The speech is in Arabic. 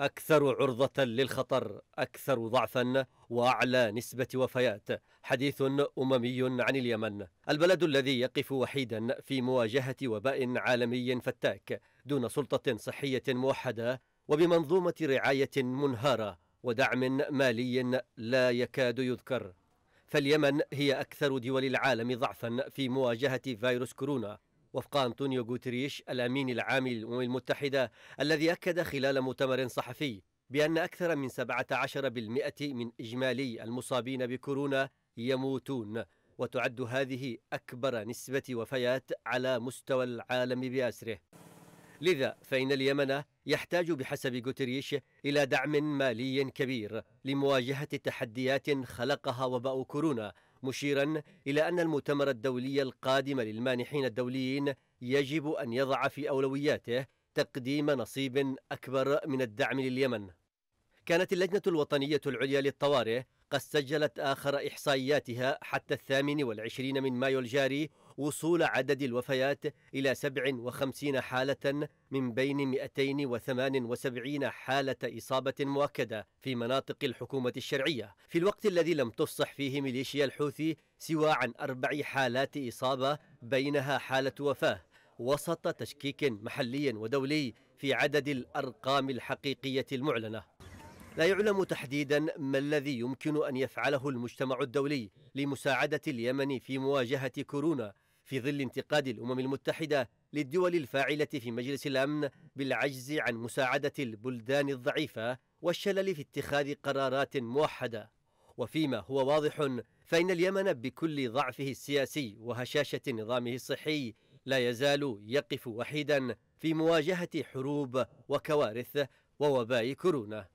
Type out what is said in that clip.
أكثر عرضة للخطر أكثر ضعفا وأعلى نسبة وفيات حديث أممي عن اليمن البلد الذي يقف وحيدا في مواجهة وباء عالمي فتاك دون سلطة صحية موحدة وبمنظومة رعاية منهارة ودعم مالي لا يكاد يذكر فاليمن هي أكثر دول العالم ضعفا في مواجهة فيروس كورونا وفق أنطونيو غوتريش الأمين العام للأمم المتحدة الذي أكد خلال مؤتمر صحفي بأن أكثر من 17% من إجمالي المصابين بكورونا يموتون وتعد هذه أكبر نسبة وفيات على مستوى العالم بأسره لذا فإن اليمن يحتاج بحسب غوتريش إلى دعم مالي كبير لمواجهة تحديات خلقها وباء كورونا مشيرا إلى أن المؤتمر الدولي القادم للمانحين الدوليين يجب أن يضع في أولوياته تقديم نصيب أكبر من الدعم لليمن كانت اللجنة الوطنية العليا للطوارئ قد سجلت آخر إحصائياتها حتى الثامن والعشرين من مايو الجاري وصول عدد الوفيات إلى 57 حالة من بين 278 حالة إصابة مؤكدة في مناطق الحكومة الشرعية في الوقت الذي لم تفصح فيه ميليشيا الحوثي سوى عن أربع حالات إصابة بينها حالة وفاة وسط تشكيك محلي ودولي في عدد الأرقام الحقيقية المعلنة لا يعلم تحديدا ما الذي يمكن أن يفعله المجتمع الدولي لمساعدة اليمن في مواجهة كورونا في ظل انتقاد الامم المتحده للدول الفاعله في مجلس الامن بالعجز عن مساعده البلدان الضعيفه والشلل في اتخاذ قرارات موحده وفيما هو واضح فان اليمن بكل ضعفه السياسي وهشاشه نظامه الصحي لا يزال يقف وحيدا في مواجهه حروب وكوارث ووباء كورونا